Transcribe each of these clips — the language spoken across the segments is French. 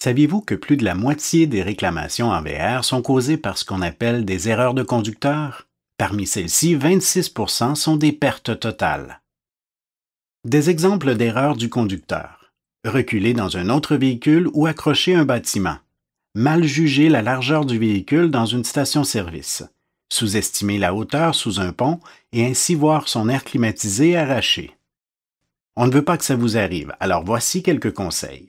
Saviez-vous que plus de la moitié des réclamations en VR sont causées par ce qu'on appelle des erreurs de conducteur? Parmi celles-ci, 26 sont des pertes totales. Des exemples d'erreurs du conducteur. Reculer dans un autre véhicule ou accrocher un bâtiment. Mal juger la largeur du véhicule dans une station-service. Sous-estimer la hauteur sous un pont et ainsi voir son air climatisé arraché. On ne veut pas que ça vous arrive, alors voici quelques conseils.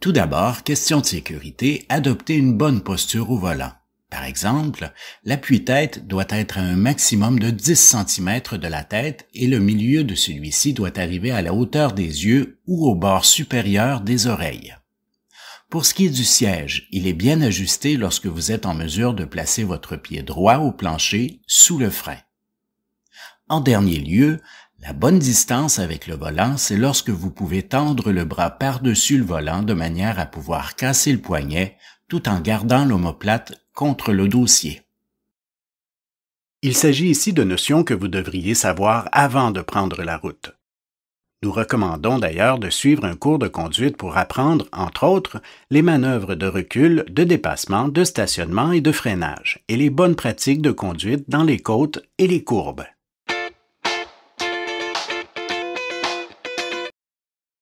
Tout d'abord, question de sécurité, adoptez une bonne posture au volant. Par exemple, l'appui-tête doit être à un maximum de 10 cm de la tête et le milieu de celui-ci doit arriver à la hauteur des yeux ou au bord supérieur des oreilles. Pour ce qui est du siège, il est bien ajusté lorsque vous êtes en mesure de placer votre pied droit au plancher sous le frein. En dernier lieu, la bonne distance avec le volant, c'est lorsque vous pouvez tendre le bras par-dessus le volant de manière à pouvoir casser le poignet tout en gardant l'omoplate contre le dossier. Il s'agit ici de notions que vous devriez savoir avant de prendre la route. Nous recommandons d'ailleurs de suivre un cours de conduite pour apprendre, entre autres, les manœuvres de recul, de dépassement, de stationnement et de freinage, et les bonnes pratiques de conduite dans les côtes et les courbes.